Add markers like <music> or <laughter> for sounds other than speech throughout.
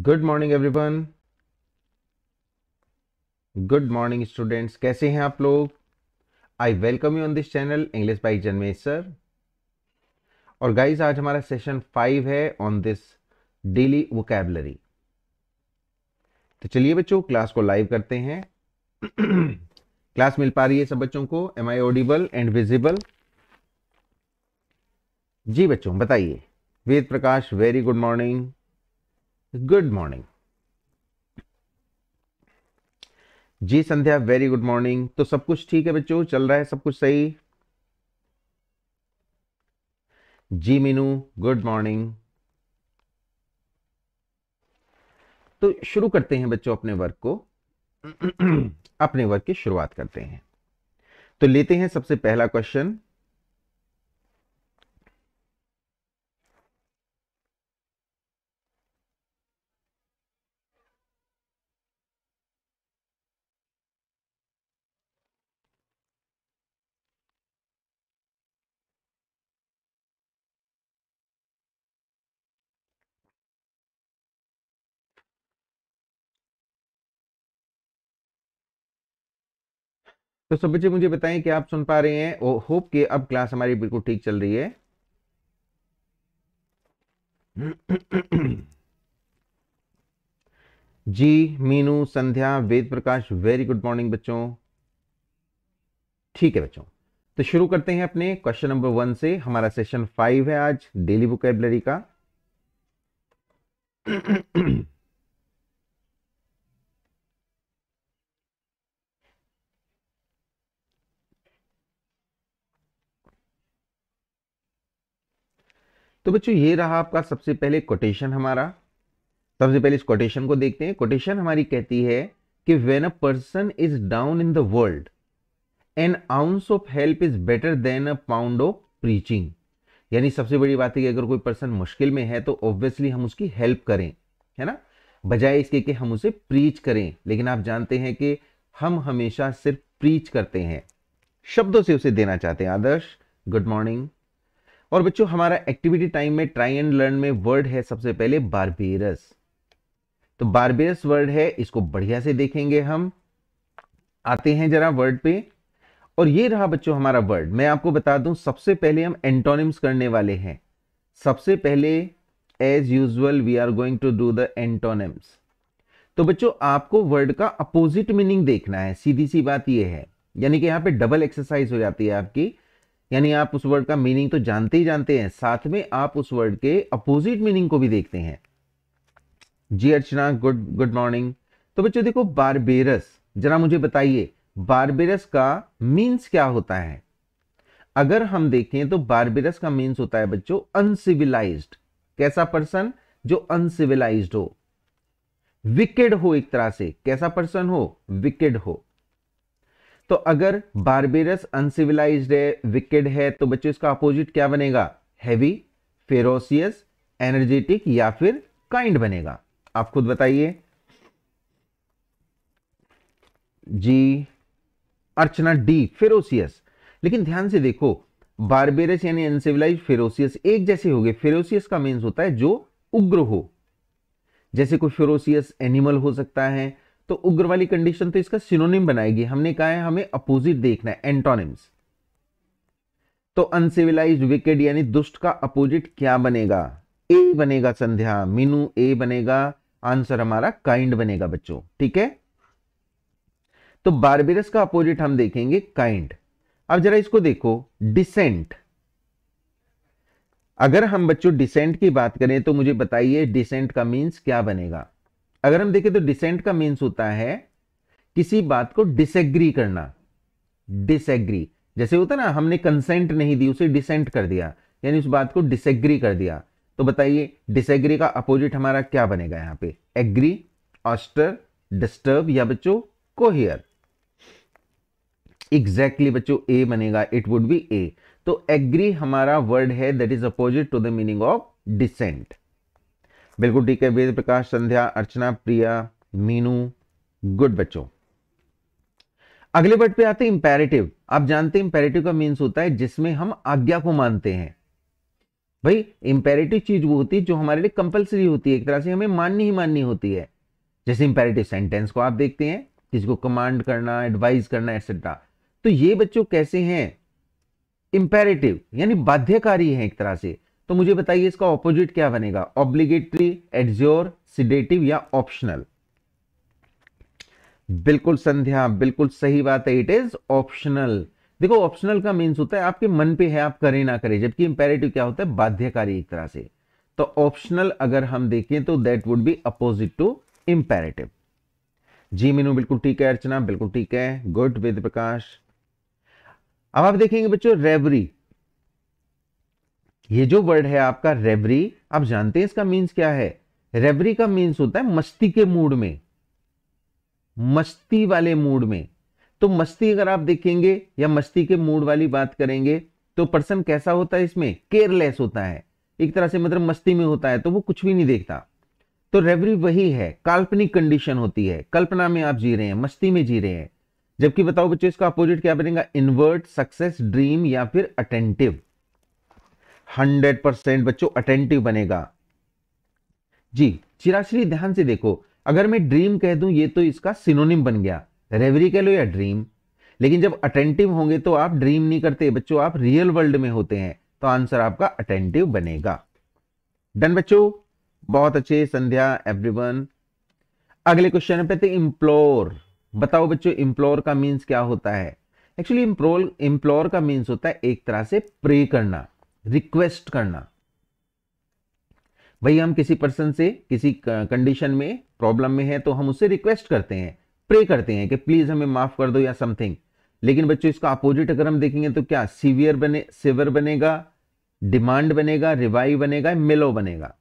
good morning everyone good morning students कैसे हैं आप लोग I welcome you on this channel English by Janmesh sir और गाइज आज हमारा सेशन फाइव है ऑन दिस डेली वोकेबलरी तो चलिए बच्चों क्लास को लाइव करते हैं क्लास <clears throat> मिल पा रही है सब बच्चों को am I audible and visible जी बच्चों बताइए Ved Prakash very good morning good morning जी संध्या वेरी गुड मॉर्निंग तो सब कुछ ठीक है बच्चों चल रहा है सब कुछ सही जी मीनू गुड मॉर्निंग तो शुरू करते हैं बच्चों अपने वर्क को <clears throat> अपने वर्क की शुरुआत करते हैं तो लेते हैं सबसे पहला क्वेश्चन तो सब बच्चे मुझे बताएं कि आप सुन पा रहे हैं होप कि अब क्लास हमारी बिल्कुल ठीक चल रही है <clears throat> जी Meenu Sandhya Ved Prakash very good morning बच्चों ठीक है बच्चों तो शुरू करते हैं अपने क्वेश्चन नंबर वन से हमारा सेशन फाइव है आज डेली बुकेबलरी का <clears throat> तो बच्चों ये रहा आपका सबसे पहले कोटेशन हमारा सबसे पहले इस कोटेशन को देखते हैं कोटेशन हमारी कहती है कि when a person is down in the world an ounce of help is better than a pound of preaching यानी सबसे बड़ी बात है कि अगर कोई पर्सन मुश्किल में है तो ऑब्वियसली हम उसकी हेल्प करें है ना बजाय इसके कि हम उसे प्रीच करें लेकिन आप जानते हैं कि हम हमेशा सिर्फ प्रीच करते हैं शब्दों से उसे देना चाहते हैं आदर्श गुड मॉर्निंग और बच्चों हमारा एक्टिविटी टाइम में ट्राई एंड लर्न में वर्ड है सबसे पहले बारबेरस तो बारबेरस वर्ड है इसको बढ़िया से देखेंगे हम आते हैं जरा वर्ड पे और ये रहा बच्चों हमारा वर्ड मैं आपको बता दूं सबसे पहले हम एंटोनिम्स करने वाले हैं सबसे पहले as usual we are going to do the antonyms तो बच्चों आपको वर्ड का अपोजिट मीनिंग देखना है सीधी सी बात यह है यानी कि यहां पे डबल एक्सरसाइज हो जाती है आपकी यानी आप उस वर्ड का मीनिंग तो जानते ही जानते हैं साथ में आप उस वर्ड के अपोजिट मीनिंग को भी देखते हैं जी अर्चना गुड गुड मॉर्निंग तो बच्चों देखो बारबेरस जरा मुझे बताइए बारबेरस का मीन्स क्या होता है अगर हम देखें तो बारबेरस का मीन्स होता है बच्चों अनसिविलाइज कैसा पर्सन जो अनसिविलाइज हो विकेड हो एक तरह से कैसा पर्सन हो विकेड हो तो अगर बारबेरस अनसिविलाइज है विकेड है तो बच्चों इसका अपोजिट क्या बनेगा हैवी फेरोसियस एनर्जेटिक या फिर काइंड बनेगा आप खुद बताइए जी अर्चना डी फेरोसियस लेकिन ध्यान से देखो बारबेरस यानी अनसिविलाइज फेरोसियस एक जैसे हो गए फेरोसियस का मीन्स होता है जो उग्र हो जैसे कोई फेरोसियस एनिमल हो सकता है तो उग्र वाली कंडीशन तो इसका सिनोनिम बनाएगी हमने कहा है हमें अपोजिट देखना है एंटोनिम्स तो अनसिविलाइज विकेड यानी दुष्ट का अपोजिट क्या बनेगा ए बनेगा संध्या मीनू ए बनेगा आंसर हमारा काइंड बनेगा बच्चों ठीक है तो बारबेरस का अपोजिट हम देखेंगे काइंड अब जरा इसको देखो डिसेंट अगर हम बच्चों डिसेंट की बात करें तो मुझे बताइए डिसेंट का मीन्स क्या बनेगा अगर हम देखें तो डिसेंट का मीन्स होता है किसी बात को डिसएग्री करना डिसएग्री जैसे होता ना हमने कंसेंट नहीं दी उसे डिसेंट कर दिया यानी उस बात को डिसएग्री कर दिया तो बताइए डिसएग्री का अपोजिट हमारा क्या बनेगा यहाँ पे एग्री ऑस्टर डिस्टर्ब या बच्चों कोहियर एग्जैक्टली बच्चों ए बनेगा इट वुड बी ए तो एग्री हमारा वर्ड है that is opposite to the meaning of dissent बिल्कुल ठीक है वेद प्रकाश संध्या अर्चना प्रिया मीनू गुड बच्चों अगले पट पे आते इंपेरेटिव आप जानते हैं इंपेरेटिव का मीन्स होता है जिसमें हम आज्ञा को मानते हैं भाई इंपेरेटिव चीज वो होती है जो हमारे लिए कंपलसरी होती है एक तरह से हमें माननी ही माननी होती है जैसे इंपेरेटिव सेंटेंस को आप देखते हैं किसी को कमांड करना एडवाइस करना एक्सेट्रा तो ये बच्चों कैसे हैं इंपेरेटिव यानी बाध्यकारी है एक तरह से तो मुझे बताइए इसका ऑपोजिट क्या बनेगा ऑब्लिगेटरी एडज्योर सिडेटिव या ऑप्शनल बिल्कुल संध्या बिल्कुल सही बात है इट इज ऑप्शनल देखो ऑप्शनल का मीन्स होता है आपके मन पे है आप करें ना करें जबकि इंपेरेटिव क्या होता है बाध्यकारी एक तरह से तो ऑप्शनल अगर हम देखें तो that would be opposite to imperative जी मीनू बिल्कुल ठीक है अर्चना बिल्कुल ठीक है गुड वेद प्रकाश अब आप देखेंगे बच्चों रेवरी ये जो वर्ड है आपका रेवरी आप जानते हैं इसका मीन्स क्या है रेवरी का मीन्स होता है मस्ती के मूड में मस्ती वाले मूड में तो मस्ती अगर आप देखेंगे या मस्ती के मूड वाली बात करेंगे तो पर्सन कैसा होता है इसमें केयरलेस होता है एक तरह से मतलब मस्ती में होता है तो वो कुछ भी नहीं देखता तो रेवरी वही है काल्पनिक कंडीशन होती है कल्पना में आप जी रहे हैं मस्ती में जी रहे हैं जबकि बताओ बच्चों इसका अपोजिट क्या बनेगा इन्वर्ट सक्सेस ड्रीम या फिर अटेंटिव हंड्रेड परसेंट बच्चों अटेंटिव बनेगा जी चिराश्री ध्यान से देखो अगर मैं ड्रीम कह दूं ये तो इसका सिनोनिम बन गया रेवरी कह लो या ड्रीम लेकिन जब अटेंटिव होंगे तो आप ड्रीम नहीं करते बच्चों आप रियल वर्ल्ड में होते हैं तो आंसर आपका अटेंटिव बनेगा डन बच्चों बहुत अच्छे संध्या एवरीवन अगले क्वेश्चन पे थे इम्प्लोर बताओ बच्चों इम्प्लोर का मीन्स क्या होता है एक्चुअली इम्प्रोल इम्प्लोर का मीन्स होता है एक तरह से प्रे करना रिक्वेस्ट करना भाई हम किसी पर्सन से किसी कंडीशन में प्रॉब्लम में है तो हम उससे रिक्वेस्ट करते हैं प्रे करते हैं कि प्लीज हमें माफ कर दो या समथिंग लेकिन बच्चों इसका अपोजिट अगर हम देखेंगे तो क्या सीवियर बने सिवियर बनेगा डिमांड बनेगा रिवाइव बनेगा मिलो बनेगा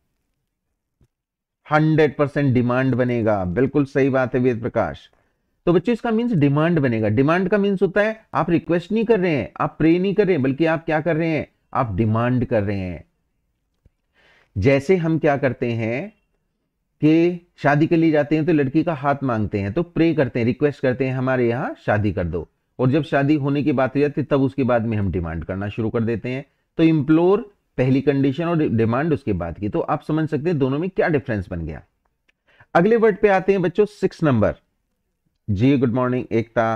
हंड्रेड परसेंट डिमांड बनेगा बिल्कुल सही बात है वेद प्रकाश तो बच्चों इसका मीन्स डिमांड बनेगा डिमांड का मीन्स होता है आप रिक्वेस्ट नहीं कर रहे हैं आप प्रे नहीं कर रहे हैं बल्कि आप क्या कर रहे हैं आप डिमांड कर रहे हैं जैसे हम क्या करते हैं कि शादी के लिए जाते हैं तो लड़की का हाथ मांगते हैं तो प्रे करते हैं रिक्वेस्ट करते हैं हमारे यहां शादी कर दो और जब शादी होने की बात हो जाती है तब उसके बाद में हम डिमांड करना शुरू कर देते हैं तो इम्प्लोर पहली कंडीशन और डिमांड उसके बाद की तो आप समझ सकते हैं दोनों में क्या डिफरेंस बन गया अगले वर्ड पे आते हैं बच्चों सिक्स नंबर जी गुड मॉर्निंग एकता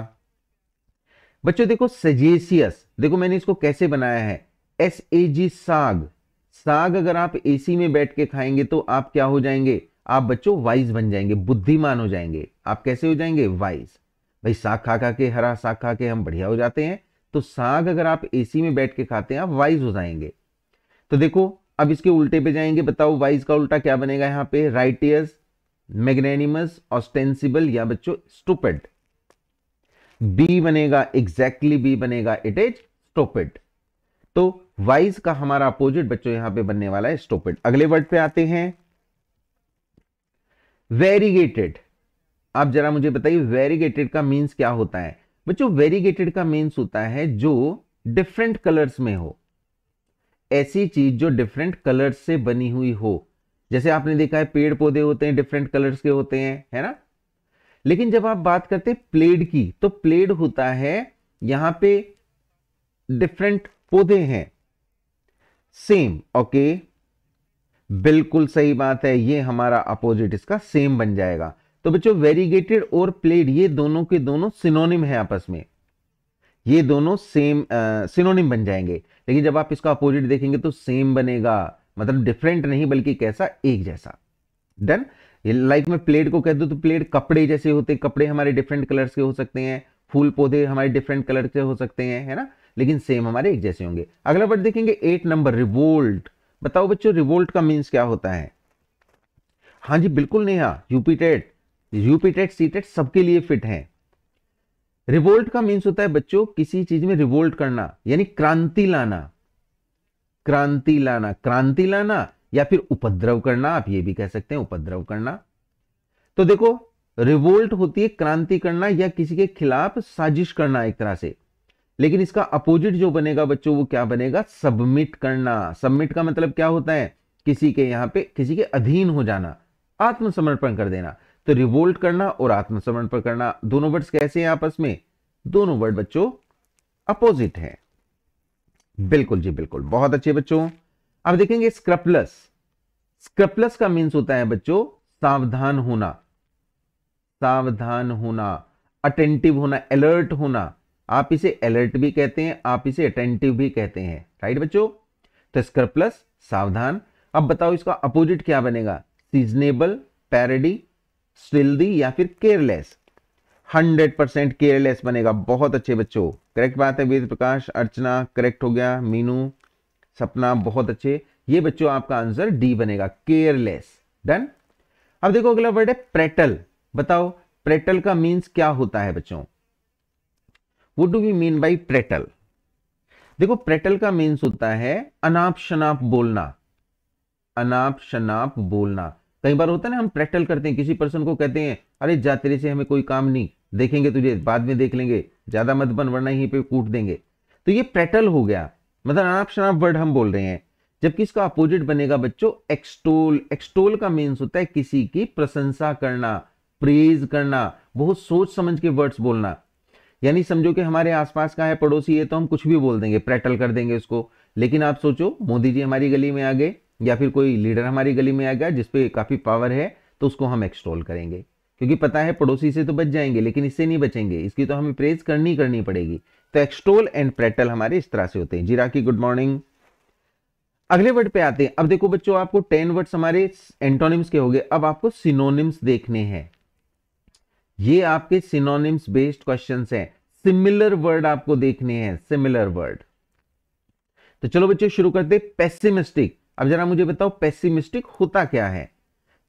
बच्चों देखो सजेसियस देखो मैंने इसको कैसे बनाया है एस ए जी साग साग अगर आप एसी में बैठ के खाएंगे तो आप क्या हो जाएंगे आप बच्चों वाइज बन जाएंगे बुद्धिमान हो जाएंगे आप कैसे हो जाएंगे वाइज भाई साग खा खा के हरा साग खा के हम बढ़िया हो जाते हैं तो साग अगर आप एसी में बैठ के खाते हैं आप वाइज हो जाएंगे तो देखो अब इसके उल्टे पे जाएंगे बताओ वाइज का उल्टा क्या बनेगा यहां पे राइटियस मैग्नेनिमस ऑस्टेंसिबल या बच्चों स्टूपेड बी बनेगा एग्जैक्टली exactly बी बनेगा इट इज स्टोपेड तो वाइज का हमारा अपोजिट बच्चों यहां पे बनने वाला है स्टोपिड अगले वर्ड पे आते हैं वेरीगेटेड आप जरा मुझे बताइए वेरीगेटेड का मीन्स क्या होता है बच्चों वेरीगेटेड का मीन्स होता है जो डिफरेंट कलर्स में हो ऐसी चीज जो डिफरेंट कलर्स से बनी हुई हो जैसे आपने देखा है पेड़ पौधे होते हैं डिफरेंट कलर्स के होते हैं है ना लेकिन जब आप बात करते हैं प्लेड की तो प्लेड होता है यहां पे डिफरेंट पौधे हैं सेम ओके बिल्कुल सही बात है ये हमारा अपोजिट इसका सेम बन जाएगा तो बच्चों वेरीगेटेड और प्लेड ये दोनों के दोनों सिनोनिम है आपस में ये दोनों सेम सिनोनिम बन जाएंगे लेकिन जब आप इसका अपोजिट देखेंगे तो सेम बनेगा मतलब डिफरेंट नहीं बल्कि कैसा एक जैसा डन लाइफ में प्लेट को कह दो तो प्लेट कपड़े जैसे होते कपड़े हमारे डिफरेंट कलर्स के हो सकते हैं फूल पौधे हमारे डिफरेंट कलर के हो सकते हैं है ना लेकिन सेम हमारे एक जैसे होंगे अगला वर्ड देखेंगे एट नंबर रिवोल्ट बताओ बच्चों रिवोल्ट का मीन्स क्या होता है हाँ जी बिल्कुल नेहा यूपीटेट यूपीटेट सीटेट सबके लिए फिट है रिवोल्ट का मीन्स होता है बच्चों किसी चीज में रिवोल्ट करना यानी क्रांति लाना क्रांति लाना क्रांति लाना या फिर उपद्रव करना आप ये भी कह सकते हैं उपद्रव करना तो देखो रिवोल्ट होती है क्रांति करना या किसी के खिलाफ साजिश करना एक तरह से लेकिन इसका अपोजिट जो बनेगा बच्चों वो क्या बनेगा सबमिट करना सबमिट का मतलब क्या होता है किसी के यहां पे किसी के अधीन हो जाना आत्मसमर्पण कर देना तो रिवोल्ट करना और आत्मसमर्पण करना दोनों वर्ड्स कैसे हैं आपस में दोनों वर्ड बच्चों अपोजिट है बिल्कुल जी बिल्कुल बहुत अच्छे बच्चों अब देखेंगे स्क्रपलस स्क्रपलस का मीन्स होता है बच्चों सावधान होना सावधान होना अटेंटिव होना अलर्ट होना आप इसे अलर्ट भी कहते हैं आप इसे अटेंटिव भी कहते हैं राइट बच्चों तो स्क्रपलस सावधान अब बताओ इसका अपोजिट क्या बनेगा सीजनेबल पैरडी स्टिल्दी या फिर केयरलेस हंड्रेड परसेंट केयरलेस बनेगा बहुत अच्छे बच्चों करेक्ट बात है वेद प्रकाश अर्चना करेक्ट हो गया मीनू सपना बहुत अच्छे ये बच्चों आपका आंसर डी बनेगा केयरलेस डन अब देखो अगला वर्ड है प्रेटल बताओ प्रेटल का मीन्स क्या होता है बच्चों what do we mean by prattle देखो प्रेटल का मीन्स होता है अनाप शनाप बोलना अनाप शनाप बोलना कई बार होता है ना हम प्रेटल करते हैं किसी पर्सन को कहते हैं अरे जा तेरे से हमें कोई काम नहीं देखेंगे तुझे बाद में देख लेंगे ज्यादा मत बन वरना यहीं पे कूट देंगे तो ये प्रेटल हो गया मतलब अनाप शनाप वर्ड हम बोल रहे हैं जबकि इसका अपोजिट बनेगा बच्चों एक्सटोल एक्सटोल का मीन्स होता है किसी की प्रशंसा करना प्रेज करना बहुत सोच समझ के वर्ड्स बोलना यानी समझो कि हमारे आसपास का है पड़ोसी है तो हम कुछ भी बोल देंगे प्रेटल कर देंगे उसको लेकिन आप सोचो मोदी जी हमारी गली में आ गए या फिर कोई लीडर हमारी गली में आ गया जिसपे काफ़ी पावर है तो उसको हम एक्सट्रोल करेंगे क्योंकि पता है पड़ोसी से तो बच जाएंगे लेकिन इससे नहीं बचेंगे इसकी तो हमें प्रेज करनी करनी पड़ेगी तो एक्सटोल एंड प्रेटल हमारे इस तरह से होते हैं जीरा की गुड मॉर्निंग अगले वर्ड पे आते हैं अब देखो बच्चों आपको टेन वर्ड्स हमारे एंटोनिम्स के हो गए अब आपको सिनोनिम्स देखने हैं ये आपके सिनोनिम्स बेस्ड क्वेश्चन हैं सिमिलर वर्ड आपको देखने हैं सिमिलर वर्ड तो चलो बच्चों शुरू करते पेसिमिस्टिक अब जरा मुझे बताओ पेसिमिस्टिक होता क्या है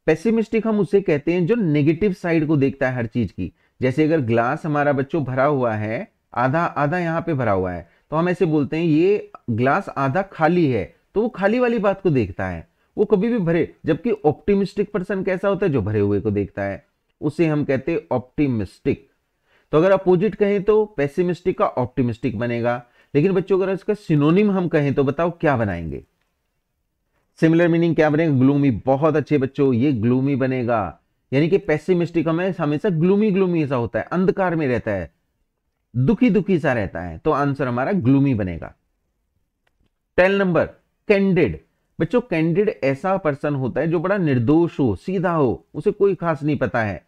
पेसिमिस्टिक हम उसे कहते हैं जो नेगेटिव साइड को देखता है हर चीज की जैसे अगर ग्लास हमारा बच्चों भरा हुआ है आधा आधा यहां पे भरा हुआ है तो हम ऐसे बोलते हैं ये ग्लास आधा खाली है तो वो खाली वाली बात को देखता है वो कभी भी भरे जबकि ऑप्टिमिस्टिक पर्सन कैसा होता है जो भरे हुए को देखता है उसे हम कहते हैं ऑप्टिमिस्टिक तो अगर अपोजिट कहें तो पेसिमिस्टिक का ऑप्टिमिस्टिक बनेगा लेकिन बच्चों अगर इसका सिनोनिम हम कहें तो बताओ क्या बनाएंगे सिमिलर मीनिंग क्या बनेगा ग्लूमी बहुत अच्छे बच्चों ये ग्लूमी बनेगा यानी कि पेसिमिस्टिक हमें हमेशा ग्लूमी ग्लूमी ऐसा होता है अंधकार में रहता है दुखी दुखी सा रहता है तो आंसर हमारा ग्लूमी बनेगा टेल नंबर कैंडिड बच्चों कैंडिड ऐसा पर्सन होता है जो बड़ा निर्दोष हो सीधा हो उसे कोई खास नहीं पता है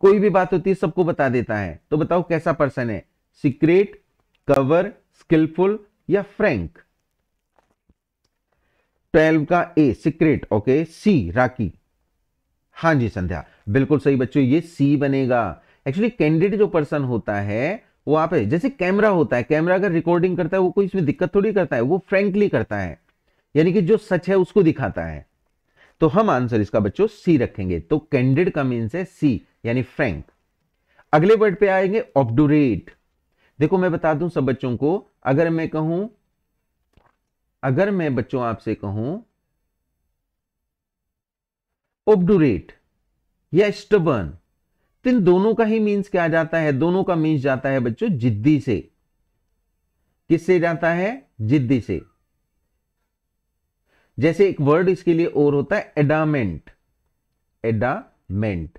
कोई भी बात होती है सबको बता देता है तो बताओ कैसा पर्सन है सीक्रेट कवर स्किलफुल या फ्रेंक ट्वेल्व का ए सीक्रेट ओके सी राखी हाँ जी संध्या बिल्कुल सही बच्चों ये सी बनेगा एक्चुअली कैंडिडेट जो पर्सन होता है वो आप है जैसे कैमरा होता है कैमरा अगर रिकॉर्डिंग करता है वो कोई इसमें दिक्कत थोड़ी करता है वो फ्रेंकली करता है यानी कि जो सच है उसको दिखाता है तो हम आंसर इसका बच्चों सी रखेंगे तो कैंडिड का मीन्स है सी यानी फ्रेंक अगले वर्ड पे आएंगे ऑब्डोरेट देखो मैं बता दूं सब बच्चों को अगर मैं कहूं अगर मैं बच्चों आपसे कहूं ऑब्डोरेट या स्टबर्न तीन तो इन दोनों का ही मीन्स क्या जाता है दोनों का मीन्स जाता है बच्चों जिद्दी से किससे जाता है जिद्दी से जैसे एक वर्ड इसके लिए और होता है एडामेंट एडामेंट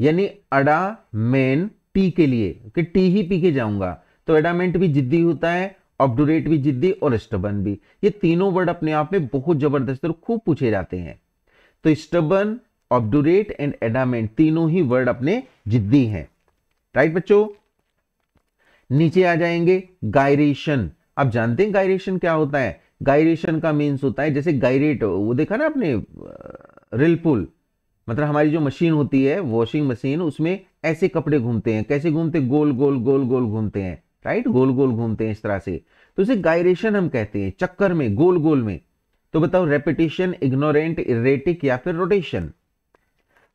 यानी अडामेन टी के लिए कि टी ही पी के जाऊंगा तो एडामेंट भी जिद्दी होता है ऑब्डोरेट भी जिद्दी और स्टबन भी ये तीनों वर्ड अपने आप में बहुत जबरदस्त और खूब पूछे जाते हैं तो स्टबन ऑब्डोरेट एंड एडामेंट तीनों ही वर्ड अपने जिद्दी हैं राइट बच्चों नीचे आ जाएंगे गायरेशन आप जानते हैं गायरेशन क्या होता है गायरेशन का मीन्स होता है जैसे गायरेट वो देखा ना आपने रिल पुल मतलब हमारी जो मशीन होती है वॉशिंग मशीन उसमें ऐसे कपड़े घूमते हैं कैसे घूमते गोल गोल गोल गोल घूमते हैं राइट गोल गोल घूमते हैं इस तरह से तो इसे गायरेशन हम कहते हैं चक्कर में गोल गोल में तो बताओ रेपिटेशन इग्नोरेंट इरेटिक या फिर रोटेशन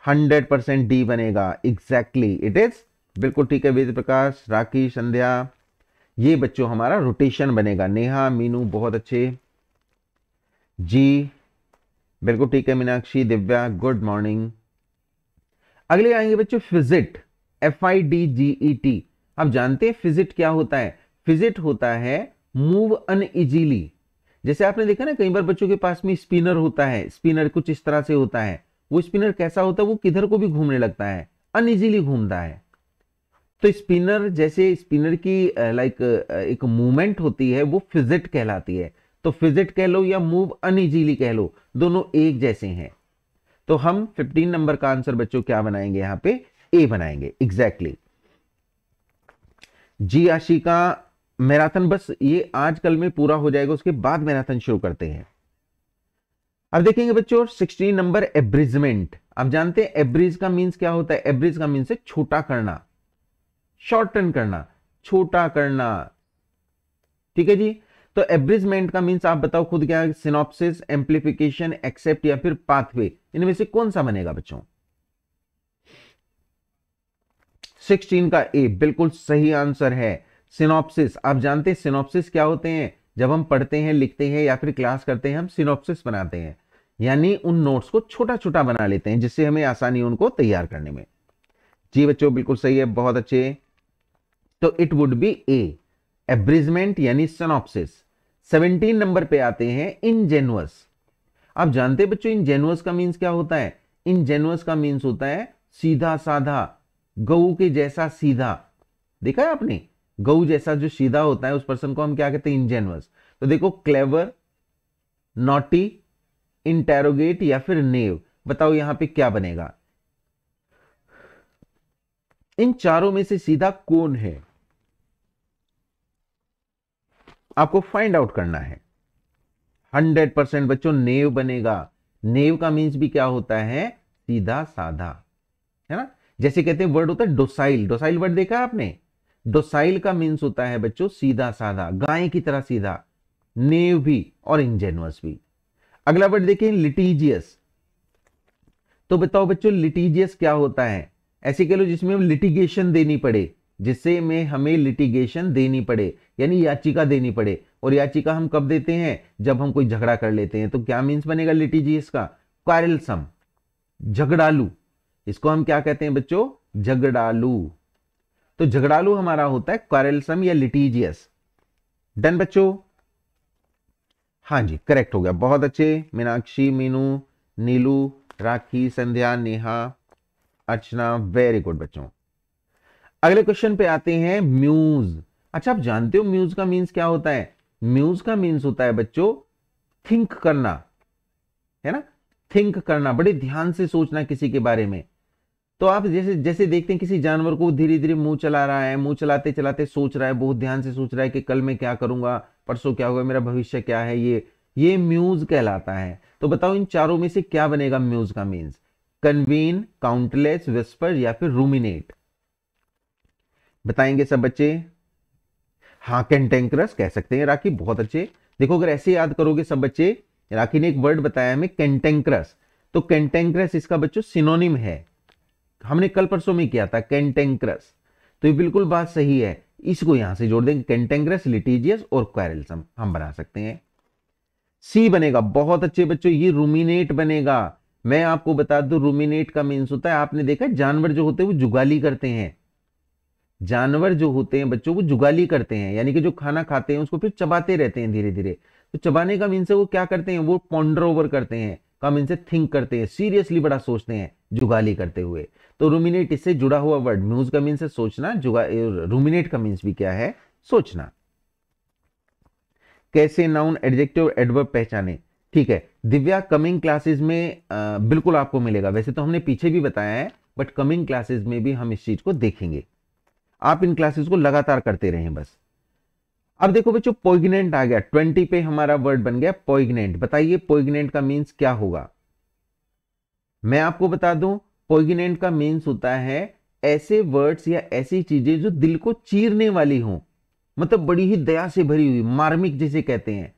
हंड्रेड परसेंट डी बनेगा एग्जैक्टली इट इज बिल्कुल ठीक है वेद प्रकाश राखी संध्या ये बच्चों हमारा रोटेशन बनेगा नेहा मीनू बहुत अच्छे जी बिल्कुल ठीक है मीनाक्षी दिव्या गुड मॉर्निंग अगले आएंगे बच्चों fidget F I D G E T आप जानते हैं फिजिट क्या होता है फिजिट होता है मूव अन इजीली जैसे आपने देखा ना कई बार बच्चों के पास में स्पिनर होता है स्पिनर कुछ इस तरह से होता है वो स्पिनर कैसा होता है वो किधर को भी घूमने लगता है अन इजीली घूमता है तो स्पिनर जैसे स्पिनर की लाइक एक मूवमेंट होती है वो फिजिट कहलाती है तो फिजिट कह लो या मूव अनइजीली कह लो दोनों एक जैसे हैं तो हम 15 नंबर का आंसर बच्चों क्या बनाएंगे यहां पे ए बनाएंगे एग्जैक्टली जी आशिका मैराथन बस ये आजकल में पूरा हो जाएगा उसके बाद मैराथन शुरू करते हैं अब देखेंगे बच्चों 16 नंबर एब्रिजमेंट आप जानते हैं एब्रिज का मींस क्या होता है एब्रिज का मीन्स है छोटा करना शॉर्टन करना छोटा करना ठीक है जी तो एब्रिजमेंट का मीन्स आप बताओ खुद क्या सिनोप्सिस एम्प्लीफिकेशन एक्सेप्ट या फिर पाथवे इनमें से कौन सा बनेगा बच्चों 16 का ए बिल्कुल सही आंसर है सिनोप्सिस आप जानते हैं सिनोप्सिस क्या होते हैं जब हम पढ़ते हैं लिखते हैं या फिर क्लास करते हैं हम सिनोप्सिस बनाते हैं यानी उन नोट्स को छोटा छोटा बना लेते हैं जिससे हमें आसानी उनको तैयार करने में जी बच्चों बिल्कुल सही है बहुत अच्छे तो it would be a abridgement यानी सनोप्सिस 17 नंबर पे आते हैं इनजेनुअस आप जानते हैं बच्चों इनजेनुअस का मीन्स क्या होता है इनजेनुअस का मीन्स होता है सीधा साधा गऊ के जैसा सीधा देखा है आपने गऊ जैसा जो सीधा होता है उस पर्सन को हम क्या कहते हैं इनजेनुअस तो देखो क्लेवर नॉटी इंटेरोगेट या फिर नेव बताओ यहां पे क्या बनेगा इन चारों में से सीधा कौन है आपको फाइंड आउट करना है हंड्रेड परसेंट बच्चों नेव बनेगा नेव का मीन्स भी क्या होता है सीधा साधा है ना जैसे कहते हैं वर्ड होता है डोसाइल डोसाइल वर्ड देखा आपने डोसाइल का मीन्स होता है बच्चों सीधा साधा गाय की तरह सीधा नेव भी और इंजेनुअस भी अगला वर्ड देखें लिटीजियस तो बताओ बच्चों लिटीजियस क्या होता है ऐसे कह लो जिसमें लिटिगेशन देनी पड़े जिससे में हमें लिटिगेशन देनी पड़े यानी याचिका देनी पड़े और याचिका हम कब देते हैं जब हम कोई झगड़ा कर लेते हैं तो क्या मीन्स बनेगा लिटिजियस का क्वारलसम झगड़ालू इसको हम क्या कहते हैं बच्चों झगड़ालू तो झगड़ालू हमारा होता है क्वारलसम या लिटिजियस डन बच्चो हाँ जी करेक्ट हो गया बहुत अच्छे मीनाक्षी मीनू नीलू राखी संध्या नेहा अर्चना वेरी गुड बच्चों अगले क्वेश्चन पे आते हैं म्यूज अच्छा आप जानते हो म्यूज का मीन्स क्या होता है म्यूज का मीन्स होता है बच्चों थिंक करना है ना थिंक करना बड़े ध्यान से सोचना किसी के बारे में तो आप जैसे जैसे देखते हैं किसी जानवर को धीरे धीरे मुंह चला रहा है मुंह चलाते चलाते सोच रहा है बहुत ध्यान से सोच रहा है कि कल मैं क्या करूंगा परसों क्या होगा मेरा भविष्य क्या है ये ये म्यूज कहलाता है तो बताओ इन चारों में से क्या बनेगा म्यूज का मीन्स कन्वीन काउंटलेस विस्पर या फिर रूमिनेट बताएंगे सब बच्चे हाँ कैंटेंक्रस कह सकते हैं राखी बहुत अच्छे देखो अगर ऐसे याद करोगे सब बच्चे राखी ने एक वर्ड बताया हमें कैंटेंक्रस तो कैंटेंक्रस इसका बच्चों सिनोनिम है हमने कल परसों में किया था कैंटेंक्रस तो ये बिल्कुल बात सही है इसको यहां से जोड़ देंगे कैंटेंक्रस लिटीजियस और क्वारल्सम हम बना सकते हैं सी बनेगा बहुत अच्छे बच्चों ये रूमिनेट बनेगा मैं आपको बता दूं रूमिनेट का मीन्स होता है आपने देखा जानवर जो होते हैं वो जुगाली करते हैं जानवर जो होते हैं बच्चों को जुगाली करते हैं यानी कि जो खाना खाते हैं उसको फिर चबाते रहते हैं धीरे धीरे तो चबाने का मीन से वो क्या करते हैं वो पॉन्डर ओवर करते हैं का मीन से थिंक करते हैं सीरियसली बड़ा सोचते हैं जुगाली करते हुए तो रूमिनेट इससे जुड़ा हुआ वर्ड म्यूज का मीन से सोचना जुगा रूमिनेट का मीन्स भी क्या है सोचना कैसे नाउन एडजेक्टिव एडवर्ब पहचाने ठीक है दिव्या कमिंग क्लासेस में आ, बिल्कुल आपको मिलेगा वैसे तो हमने पीछे भी बताया है बट कमिंग क्लासेस में भी हम इस चीज को देखेंगे आप इन क्लासेस को लगातार करते रहें बस अब देखो बच्चों पोइग्नेंट आ गया ट्वेंटी पे हमारा वर्ड बन गया पोइग्नेंट बताइए पोइग्नेंट का मीन्स क्या होगा मैं आपको बता दूं पोइग्नेंट का मीन्स होता है ऐसे वर्ड्स या ऐसी चीजें जो दिल को चीरने वाली हो मतलब बड़ी ही दया से भरी हुई मार्मिक जिसे कहते हैं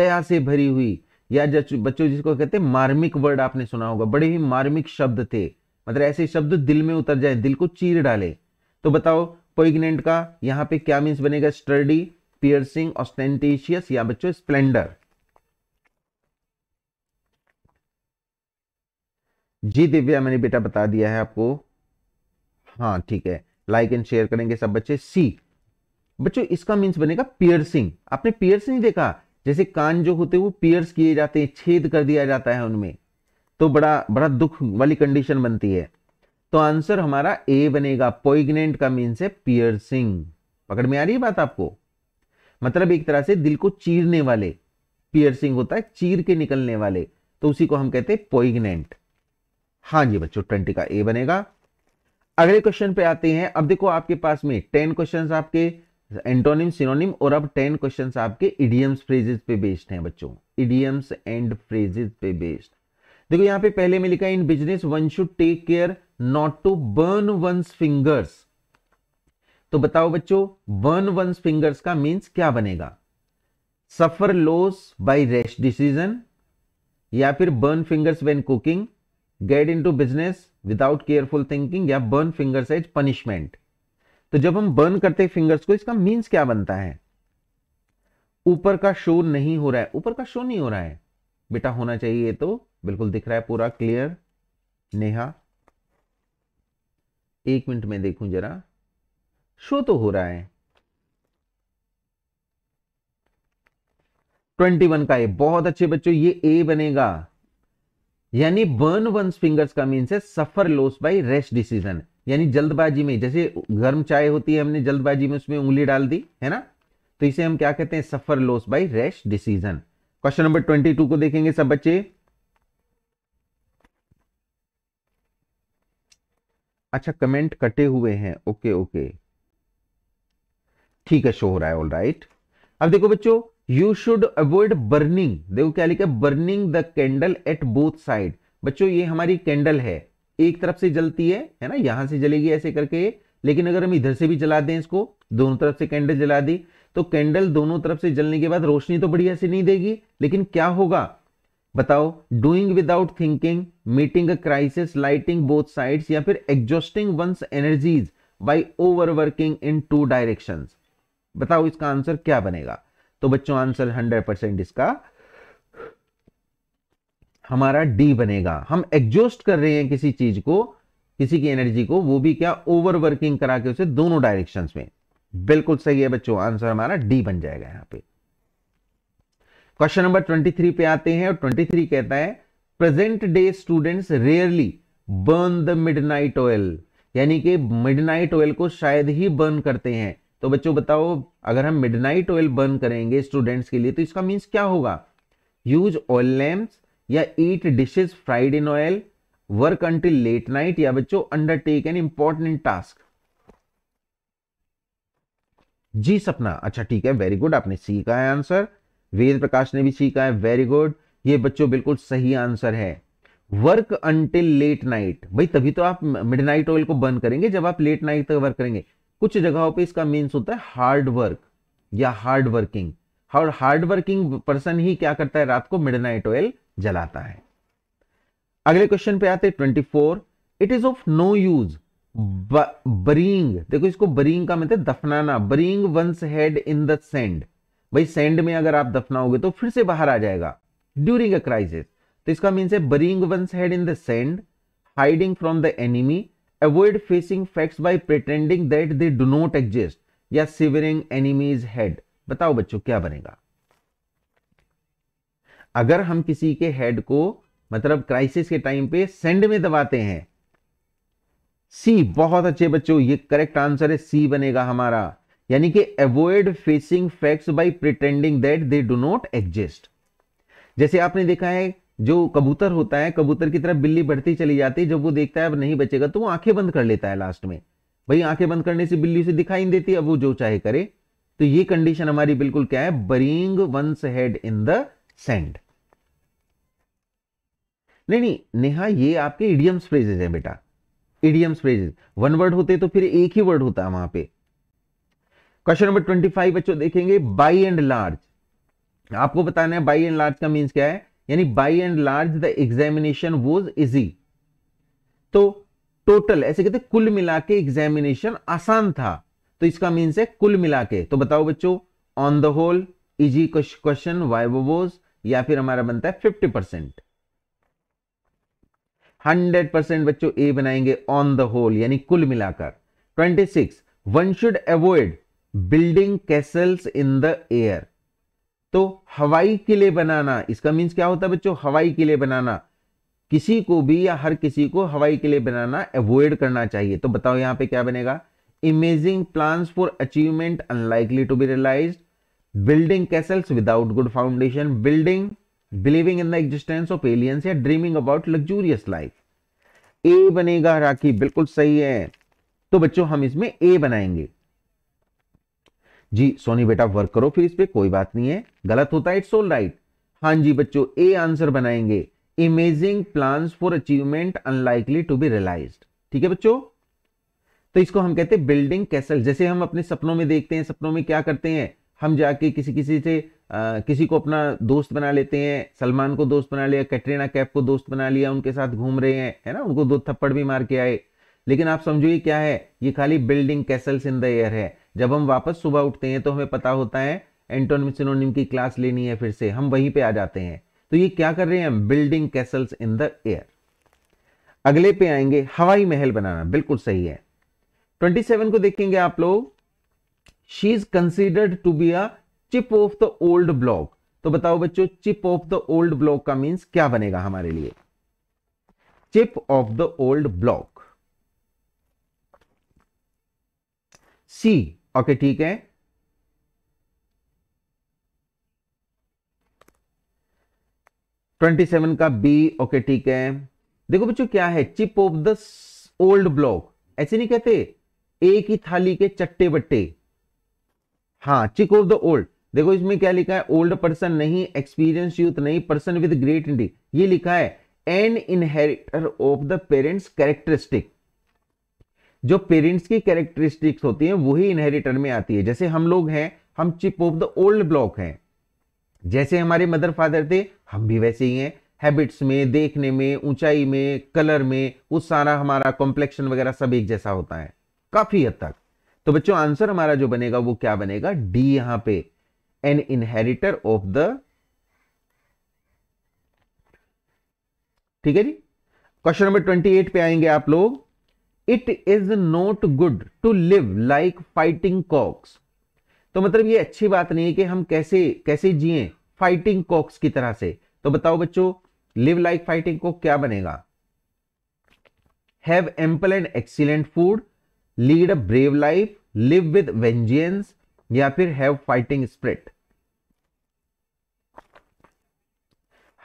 दया से भरी हुई या बच्चों जिसको कहते हैं मार्मिक वर्ड आपने सुना होगा बड़े ही मार्मिक शब्द थे मतलब ऐसे शब्द दिल में उतर जाए दिल को चीर डाले तो बताओ कोइग्नेंट का यहां पे क्या मीन्स बनेगा स्टडी पियर्सिंग ऑस्टेंटेशियस या बच्चों स्प्लेंडर जी दिव्या मैंने बेटा बता दिया है आपको हाँ ठीक है लाइक एंड शेयर करेंगे सब बच्चे सी बच्चों इसका मीन्स बनेगा पियर्सिंग आपने नहीं देखा जैसे कान जो होते हैं वो पियर्स किए जाते हैं छेद कर दिया जाता है उनमें तो बड़ा बड़ा दुख वाली कंडीशन बनती है तो आंसर हमारा ए बनेगा पोइग्नेंट का मीन से पियर्सिंग पकड़ में आ रही है बात आपको मतलब एक तरह से दिल को चीरने वाले पियर्सिंग होता है चीर के निकलने वाले तो उसी को हम कहते हैं पोइग्नेंट हाँ जी बच्चों ट्वेंटी का ए बनेगा अगले क्वेश्चन पे आते हैं अब देखो आपके पास में टेन क्वेश्चन आपके एंटोनिम सिनोनिम और अब टेन क्वेश्चन आपके इडियम्स फ्रेजेस पे बेस्ड हैं बच्चों इडियम्स एंड फ्रेजेस पे बेस्ड देखो यहाँ पे पहले में लिखा है in business one should take care not to burn one's fingers तो बताओ बच्चों बर्न वंस फिंगर्स का मीन्स क्या बनेगा suffer loss by rash decision या फिर burn fingers when cooking get into business without careful thinking या बर्न फिंगर्स एज पनिशमेंट तो जब हम बर्न करते फिंगर्स को इसका मीन्स क्या बनता है ऊपर का शो नहीं हो रहा है ऊपर का शो नहीं हो रहा है बेटा होना चाहिए तो बिल्कुल दिख रहा है पूरा क्लियर नेहा एक मिनट में देखूं जरा शो तो हो रहा है ट्वेंटी वन का ए बहुत अच्छे बच्चों ये ए बनेगा यानी बर्न वन फिंगर्स का मीन है suffer loss by rest decision यानी जल्दबाजी में जैसे गर्म चाय होती है हमने जल्दबाजी में उसमें उंगली डाल दी है ना तो इसे हम क्या कहते हैं suffer loss by rest decision question number twenty two को देखेंगे सब बच्चे अच्छा कमेंट कटे हुए हैं ओके ओके ठीक है शो हो रहा है ऑल राइट अब देखो बच्चों यू शुड अवॉइड बर्निंग देखो क्या लिखा है burning the candle at both side बच्चों ये हमारी कैंडल है एक तरफ से जलती है है ना यहां से जलेगी ऐसे करके लेकिन अगर हम इधर से भी जला दें इसको दोनों तरफ से कैंडल जला दी तो कैंडल दोनों तरफ से जलने के बाद रोशनी तो बढ़िया से नहीं देगी लेकिन क्या होगा बताओ doing without thinking meeting a crisis lighting both sides या फिर exhausting one's energies by overworking in two directions बताओ इसका आंसर क्या बनेगा तो बच्चों आंसर 100 परसेंट इसका हमारा डी बनेगा हम एग्जॉस्ट कर रहे हैं किसी चीज को किसी की एनर्जी को वो भी क्या ओवरवर्किंग करा के उसे दोनों डायरेक्शन में बिल्कुल सही है बच्चों आंसर हमारा डी बन जाएगा यहाँ पे क्वेश्चन नंबर 23 पे आते हैं और 23 कहता है present day students rarely burn the midnight oil यानी कि मिडनाइट ऑयल को शायद ही बर्न करते हैं तो बच्चों बताओ अगर हम मिडनाइट ऑयल बर्न करेंगे स्टूडेंट्स के लिए तो इसका मीन्स क्या होगा यूज ऑयल लैम्प्स या eat dishes fried in oil work until late night या बच्चों undertake an important task ji Sapna अच्छा ठीक है वेरी गुड आपने सी का है आंसर वेद प्रकाश ने भी सीखा है वेरी गुड ये बच्चों बिल्कुल सही आंसर है वर्क अंटिल लेट नाइट भाई तभी तो आप मिड नाइट ऑयल को बंद करेंगे जब आप लेट नाइट तक वर्क करेंगे कुछ जगहों पे इसका मीन्स होता है हार्ड वर्क या हार्ड वर्किंग और हार्ड वर्किंग पर्सन ही क्या करता है रात को मिड नाइट ऑयल जलाता है अगले क्वेश्चन पे आते twenty four it is of no use burying देखो इसको बरिंग का मतलब दफनाना burying one's head in the sand भाई सैंड में अगर आप दफनाओगे तो फिर से बाहर आ जाएगा ड्यूरिंग अ क्राइसिस तो इसका मीन है burying one's head in the sand hiding from the enemy avoid facing facts by pretending that they do not exist या सिवरिंग एनिमीज हेड बताओ बच्चों क्या बनेगा अगर हम किसी के हेड को मतलब क्राइसिस के टाइम पे सेंड में दबाते हैं सी बहुत अच्छे बच्चों ये करेक्ट आंसर है सी बनेगा हमारा यानी कि avoid facing facts by pretending that they do not exist जैसे आपने देखा है जो कबूतर होता है कबूतर की तरफ बिल्ली बढ़ती चली जाती है जब वो देखता है अब नहीं बचेगा तो वो आंखें बंद कर लेता है लास्ट में भाई आंखें बंद करने से बिल्ली उसे दिखाई नहीं देती अब वो जो चाहे करे तो ये कंडीशन हमारी बिल्कुल क्या है burying one's head in the sand नहीं नहीं नेहा ये आपके इडियम्स फ्रेजेज है बेटा इडियम्स फ्रेजेज वन वर्ड होते तो फिर एक ही वर्ड होता है वहां पे क्वेश्चन नंबर ट्वेंटी फाइव बच्चों देखेंगे बाई एंड लार्ज आपको बताना है बाई एंड लार्ज का मीन क्या है यानी by and large the examination was easy तो टोटल ऐसे कहते कुल मिला के एग्जामिनेशन आसान था तो इसका मीन्स है कुल मिला के तो बताओ बच्चों on the whole easy question why वो वोज या फिर हमारा बनता है फिफ्टी परसेंट हंड्रेड परसेंट बच्चों ए बनाएंगे ऑन द होल यानी कुल मिलाकर twenty six one should avoid building castles in the air तो हवाई किले बनाना इसका मीन्स क्या होता है बच्चों हवाई किले बनाना किसी को भी या हर किसी को हवाई किले बनाना अवॉइड करना चाहिए तो बताओ यहां पे क्या बनेगा imaging plan for achievement unlikely to be realize building castles without good foundation building believing in the existence of aliens या dreaming about luxurious life A बनेगा राखी बिल्कुल सही है तो बच्चों हम इसमें ए बनाएंगे जी सोनी बेटा वर्क करो फिर इस पर कोई बात नहीं है गलत होता है इट्स ऑल राइट हाँ जी बच्चों ए आंसर बनाएंगे imaging plan for achievement unlikely to be realize ठीक है बच्चों तो इसको हम कहते हैं बिल्डिंग कैसल जैसे हम अपने सपनों में देखते हैं सपनों में क्या करते हैं हम जाके किसी किसी से आ, किसी को अपना दोस्त बना लेते हैं सलमान को दोस्त बना लिया कैटरीना कैफ को दोस्त बना लिया उनके साथ घूम रहे हैं है ना उनको दो थप्पड़ भी मार के आए लेकिन आप समझो ये क्या है ये खाली building castles in the air है जब हम वापस सुबह उठते हैं तो हमें पता होता है एंटोनिम सिनोनिम की क्लास लेनी है फिर से हम वहीं पे आ जाते हैं तो ये क्या कर रहे हैं हम building castles in the air अगले पे आएंगे हवाई महल बनाना बिल्कुल सही है 27 को देखेंगे आप लोग she is considered to be a chip of the old block तो बताओ बच्चों chip of the old block का मीन्स क्या बनेगा हमारे लिए chip of the old block C okay ठीक है ट्वेंटी सेवन का बी ओके ठीक है देखो बच्चों क्या है chip of the old block ऐसे नहीं कहते एक ही थाली के चट्टे बट्टे हाँ चिप ऑफ द ओल्ड देखो इसमें क्या लिखा है ओल्ड पर्सन नहीं एक्सपीरियंस यूथ नहीं पर्सन विद ग्रेट इंडी ये लिखा है an inheritor of the parents characteristic जो पेरेंट्स की कैरेक्टरिस्टिक्स होती है वही इनहेरिटर में आती है जैसे हम लोग हैं हम chip of the old block हैं जैसे हमारे मदर फादर थे हम भी वैसे ही हैं हैबिट्स में देखने में ऊंचाई में कलर में वो सारा हमारा कॉम्प्लेक्शन वगैरह सब एक जैसा होता है काफी हद तक तो बच्चों आंसर हमारा जो बनेगा वो क्या बनेगा डी यहां पे एन इनहेरिटर ऑफ द ठीक है जी क्वेश्चन नंबर ट्वेंटी एट पे आएंगे आप लोग it is not good to live like fighting cocks तो मतलब ये अच्छी बात नहीं है कि हम कैसे कैसे जिए फाइटिंग कॉक्स की तरह से तो बताओ बच्चों लिव लाइक फाइटिंग कॉक क्या बनेगा have ample and excellent food lead a brave life live with vengeance या फिर हैव फाइटिंग स्प्रिट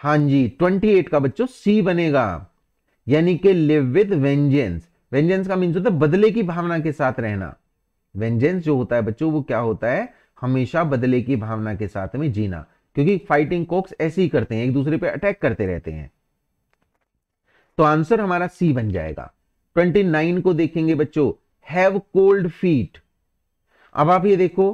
हां जी 28 का बच्चों सी बनेगा यानी कि लिव विद वेंजियंस वेंजेंस का मीन्स होता है बदले की भावना के साथ रहना वेंजेंस जो होता है बच्चों वो क्या होता है हमेशा बदले की भावना के साथ में जीना क्योंकि फाइटिंग कॉक्स ऐसे ही करते हैं एक दूसरे पे अटैक करते रहते हैं तो आंसर हमारा सी बन जाएगा 29 को देखेंगे बच्चों हैव कोल्ड फीट अब आप ये देखो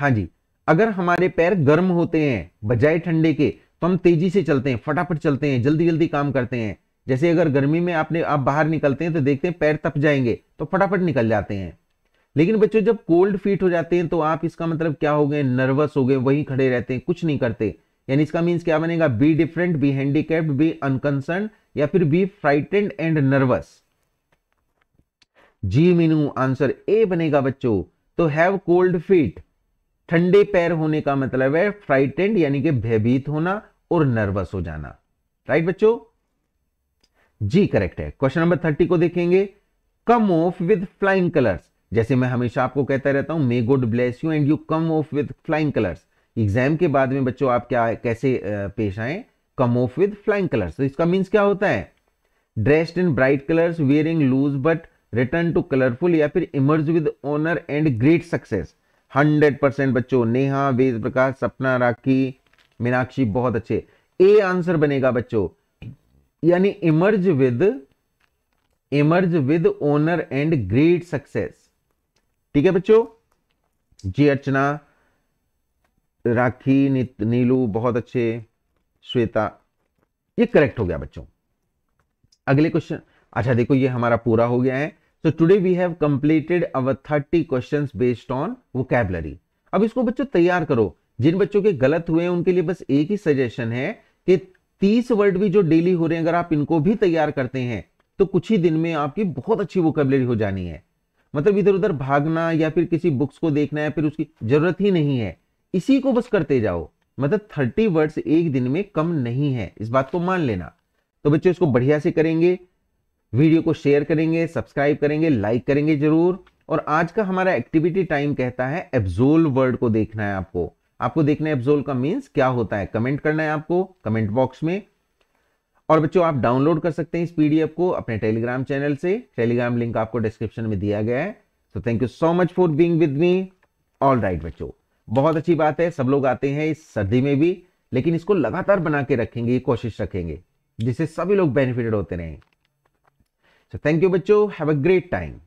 हाँ जी अगर हमारे पैर गर्म होते हैं बजाय ठंडे के तो हम तेजी से चलते हैं फटाफट चलते हैं जल्दी जल्दी काम करते हैं जैसे अगर गर्मी में आपने आप बाहर निकलते हैं तो देखते हैं पैर तप जाएंगे तो फटाफट निकल जाते हैं लेकिन बच्चों जब कोल्ड फीट हो जाते हैं तो आप इसका मतलब क्या हो गए नर्वस हो गए वहीं खड़े रहते हैं कुछ नहीं करते यानी इसका मीन्स क्या बनेगा be different be handicapped be unconcern या फिर be frightened and nervous ji Meenu answer A बनेगा बच्चों तो हैव कोल्ड फीट ठंडे पैर होने का मतलब है फ्राइटेंड यानी कि भयभीत होना और नर्वस हो जाना राइट बच्चों जी करेक्ट है क्वेश्चन नंबर थर्टी को देखेंगे come off with flying colours जैसे मैं हमेशा आपको कहता रहता हूं may God bless you and you come off with flying colours exam के बाद में बच्चों आप क्या कैसे पेश आए come off with flying colours इसका मीन्स क्या होता है dressed in bright colours wearing loose but return to colourful या फिर emerge with honour and great success hundred percent बच्चों नेहा वेद प्रकाश सपना राखी मीनाक्षी बहुत अच्छे ए आंसर बनेगा बच्चों यानी emerge with emerge with honour and great success ठीक है बच्चों जी अर्चना राखी नीलू बहुत अच्छे श्वेता ये करेक्ट हो गया बच्चों अगले क्वेश्चन अच्छा देखो ये हमारा पूरा हो गया है so today we have completed our thirty question based on vocabulary अब इसको बच्चों तैयार करो जिन बच्चों के गलत हुए उनके लिए बस एक ही सजेशन है कि तीस वर्ड भी जो डेली हो रहे हैं अगर आप इनको भी तैयार करते हैं तो कुछ ही दिन में आपकी बहुत अच्छी वोकेबलरी हो जानी है मतलब इधर उधर भागना या फिर किसी बुक्स को देखना या फिर उसकी जरूरत ही नहीं है इसी को बस करते जाओ मतलब थर्टी वर्ड्स एक दिन में कम नहीं है इस बात को मान लेना तो बच्चे इसको बढ़िया से करेंगे वीडियो को शेयर करेंगे सब्सक्राइब करेंगे लाइक करेंगे जरूर और आज का हमारा एक्टिविटी टाइम कहता है एब्जोल वर्ड को देखना है आपको आपको देखना है एब्जोल का मीन्स क्या होता है कमेंट करना है आपको कमेंट बॉक्स में और बच्चों आप डाउनलोड कर सकते हैं इस पीडीएफ को अपने टेलीग्राम चैनल से टेलीग्राम लिंक आपको डिस्क्रिप्शन में दिया गया है तो thank you so much for being with me all right बच्चों बहुत अच्छी बात है सब लोग आते हैं इस सर्दी में भी लेकिन इसको लगातार बना के रखेंगे कोशिश रखेंगे जिससे सभी लोग बेनिफिटेड होते रहें सो थैंक यू बच्चों हैव अ ग्रेट टाइम